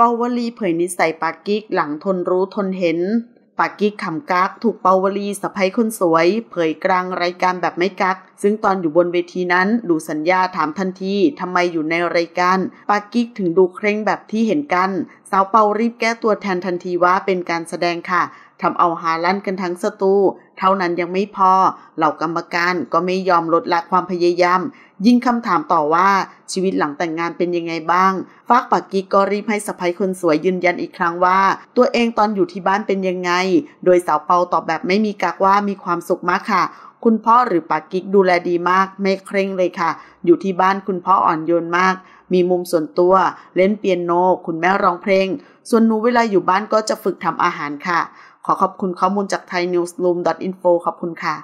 เปาวลีเผยนิสัยปากิกหลังทนรู้ทนเห็น ปากิกขำกักถูกเปาวลีสะพ้ยคนสวย เผยกลางรายการแบบไม่กัก ซึ่งตอนอยู่บนเวทีนั้น ดูสัญญาถามทันทีทำไมอยู่ในรายการ ปากิกถึงดูเคร่งแบบที่เห็นกัน สาวเปารีบแก้ตัวแทนทันทีว่าเป็นการแสดงค่ะทำเอาฮาลั่นกันทั้งสตูเท่านั้นยังไม่พอ เหล่ากรรมการก็ไม่ยอมลดละความพยายาม ยิ่งคำถามต่อว่า ชีวิตหลังแต่งงานเป็นยังไงบ้าง ฟากปากกิ๊กก็รีบให้สะพ้ยคนสวยยืนยันอีกครั้งว่า ตัวเองตอนอยู่ที่บ้านเป็นยังไง โดยสาวเปาตอบแบบไม่มีกักว่ามีความสุขมากค่ะ คุณพ่อหรือปากิ๊กดูแลดีมากไม่เคร่งเลยค่ะ อยู่ที่บ้านคุณพ่ออ่อนโยนมากมีมุมส่วนตัวเล่นเปียโน คุณแม่ร้องเพลง ส่วนหนูเวลาอยู่บ้านก็จะฝึกทำอาหารค่ะ ขอขอบคุณข้อมูลจาก thaiNewsroom.info ขอบคุณค่ะ